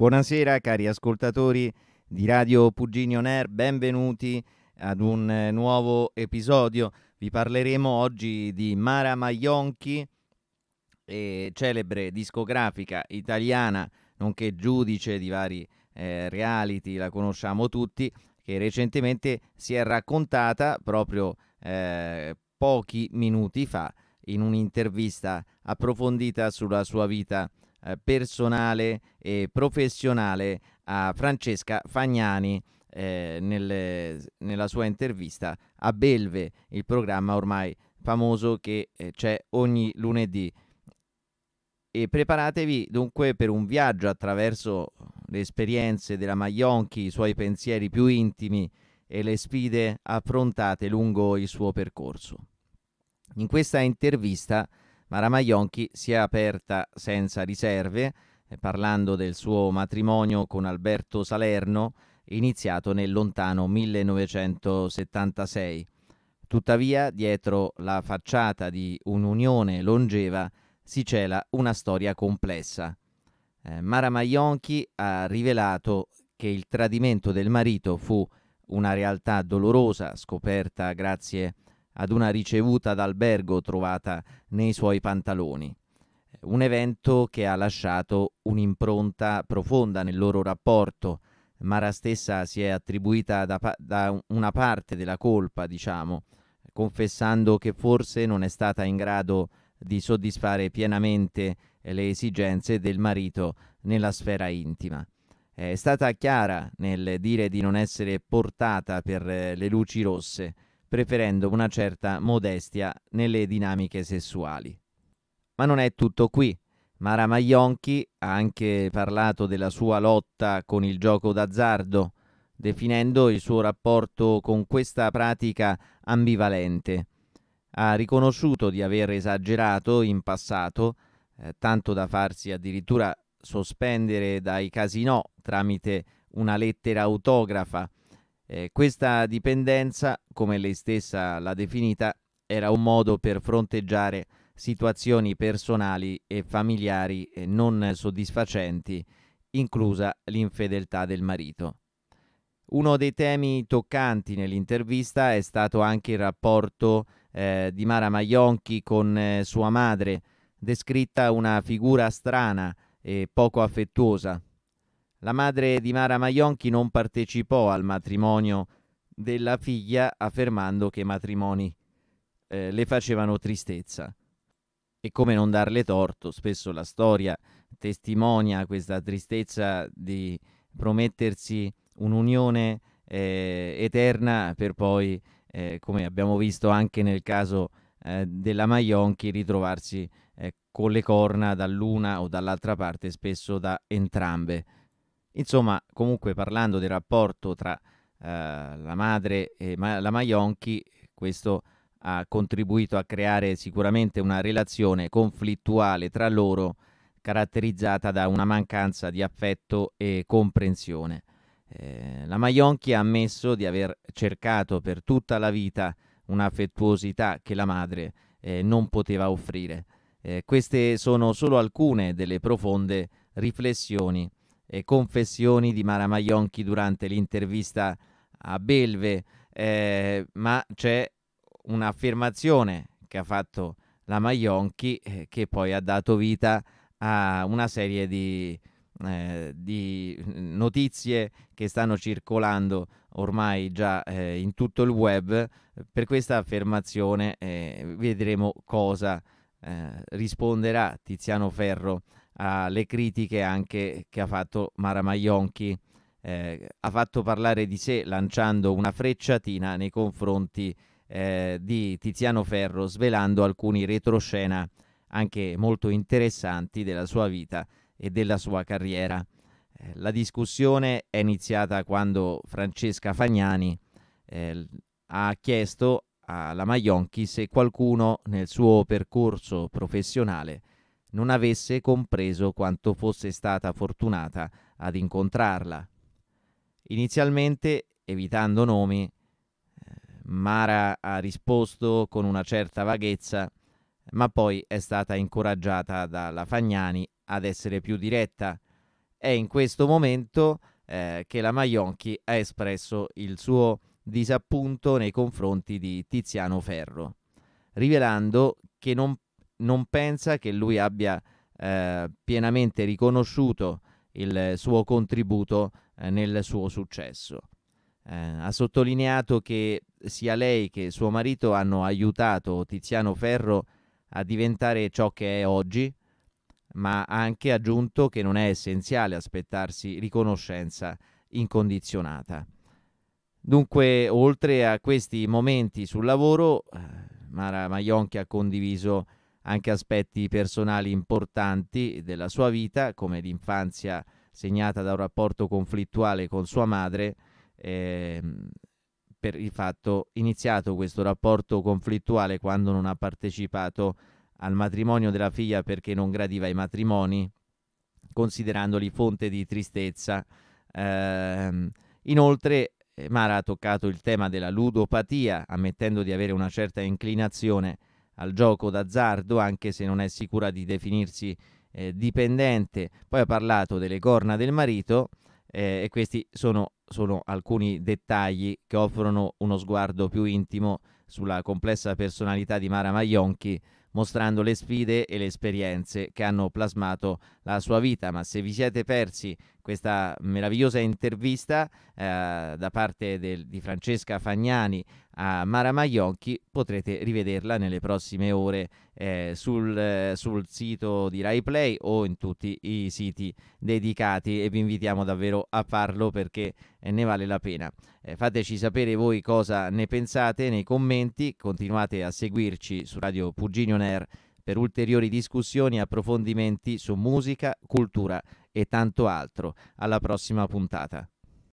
Buonasera cari ascoltatori di Radio Puginio Ner, benvenuti ad un eh, nuovo episodio. Vi parleremo oggi di Mara Maionchi, eh, celebre discografica italiana, nonché giudice di vari eh, reality, la conosciamo tutti, che recentemente si è raccontata proprio eh, pochi minuti fa in un'intervista approfondita sulla sua vita eh, personale e professionale a Francesca Fagnani eh, nel, nella sua intervista a Belve, il programma ormai famoso che eh, c'è ogni lunedì. E preparatevi dunque per un viaggio attraverso le esperienze della Maionchi, i suoi pensieri più intimi e le sfide affrontate lungo il suo percorso. In questa intervista Mara Maionchi si è aperta senza riserve, eh, parlando del suo matrimonio con Alberto Salerno, iniziato nel lontano 1976. Tuttavia, dietro la facciata di un'unione longeva si cela una storia complessa. Eh, Mara Maionchi ha rivelato che il tradimento del marito fu una realtà dolorosa scoperta grazie a ad una ricevuta d'albergo trovata nei suoi pantaloni. Un evento che ha lasciato un'impronta profonda nel loro rapporto. Mara stessa si è attribuita da, pa- da una parte della colpa, diciamo, confessando che forse non è stata in grado di soddisfare pienamente le esigenze del marito nella sfera intima. È stata chiara nel dire di non essere portata per le luci rosse, preferendo una certa modestia nelle dinamiche sessuali. Ma non è tutto qui. Mara Maionchi ha anche parlato della sua lotta con il gioco d'azzardo, definendo il suo rapporto con questa pratica ambivalente. Ha riconosciuto di aver esagerato in passato, eh, tanto da farsi addirittura sospendere dai casinò tramite una lettera autografa eh, questa dipendenza, come lei stessa l'ha definita, era un modo per fronteggiare situazioni personali e familiari eh, non soddisfacenti, inclusa l'infedeltà del marito. Uno dei temi toccanti nell'intervista è stato anche il rapporto eh, di Mara Maionchi con eh, sua madre, descritta una figura strana e poco affettuosa, la madre di Mara Maionchi non partecipò al matrimonio della figlia affermando che i matrimoni eh, le facevano tristezza. E come non darle torto, spesso la storia testimonia questa tristezza di promettersi un'unione eh, eterna per poi, eh, come abbiamo visto anche nel caso eh, della Maionchi, ritrovarsi eh, con le corna dall'una o dall'altra parte, spesso da entrambe. Insomma, comunque parlando del rapporto tra eh, la madre e ma- la Maionchi, questo ha contribuito a creare sicuramente una relazione conflittuale tra loro caratterizzata da una mancanza di affetto e comprensione. Eh, la Maionchi ha ammesso di aver cercato per tutta la vita un'affettuosità che la madre eh, non poteva offrire. Eh, queste sono solo alcune delle profonde riflessioni eh, confessioni di Mara Maionchi durante l'intervista a Belve, eh, ma c'è un'affermazione che ha fatto la Maionchi eh, che poi ha dato vita a una serie di, eh, di notizie che stanno circolando ormai già eh, in tutto il web. Per questa affermazione eh, vedremo cosa risponderà Tiziano Ferro alle critiche anche che ha fatto Mara Maionchi. Eh, ha fatto parlare di sé lanciando una frecciatina nei confronti eh, di Tiziano Ferro, svelando alcuni retroscena anche molto interessanti della sua vita e della sua carriera. Eh, la discussione è iniziata quando Francesca Fagnani eh, ha chiesto alla Maionchi se qualcuno nel suo percorso professionale non avesse compreso quanto fosse stata fortunata ad incontrarla. Inizialmente, evitando nomi, eh, Mara ha risposto con una certa vaghezza, ma poi è stata incoraggiata dalla Fagnani ad essere più diretta. È in questo momento eh, che la Maionchi ha espresso il suo disappunto nei confronti di Tiziano Ferro, rivelando che non non pensa che lui abbia eh, pienamente riconosciuto il suo contributo eh, nel suo successo. Eh, ha sottolineato che sia lei che suo marito hanno aiutato Tiziano Ferro a diventare ciò che è oggi, ma ha anche aggiunto che non è essenziale aspettarsi riconoscenza incondizionata. Dunque, oltre a questi momenti sul lavoro, eh, Mara Maionchi ha condiviso anche aspetti personali importanti della sua vita, come l'infanzia segnata da un rapporto conflittuale con sua madre, eh, per il fatto iniziato questo rapporto conflittuale quando non ha partecipato al matrimonio della figlia perché non gradiva i matrimoni, considerandoli fonte di tristezza. Eh, inoltre Mara ha toccato il tema della ludopatia, ammettendo di avere una certa inclinazione al gioco d'azzardo, anche se non è sicura di definirsi eh, dipendente. Poi ha parlato delle corna del marito eh, e questi sono, sono alcuni dettagli che offrono uno sguardo più intimo sulla complessa personalità di Mara Maionchi, mostrando le sfide e le esperienze che hanno plasmato la sua vita. Ma se vi siete persi questa meravigliosa intervista eh, da parte del, di Francesca Fagnani a Mara Maionchi, potrete rivederla nelle prossime ore eh, sul, eh, sul, sito di Rai Play o in tutti i siti dedicati e vi invitiamo davvero a farlo perché eh, ne vale la pena. Eh, fateci sapere voi cosa ne pensate nei commenti, continuate a seguirci su Radio Puginio Nair per ulteriori discussioni e approfondimenti su musica, cultura e tanto altro. Alla prossima puntata.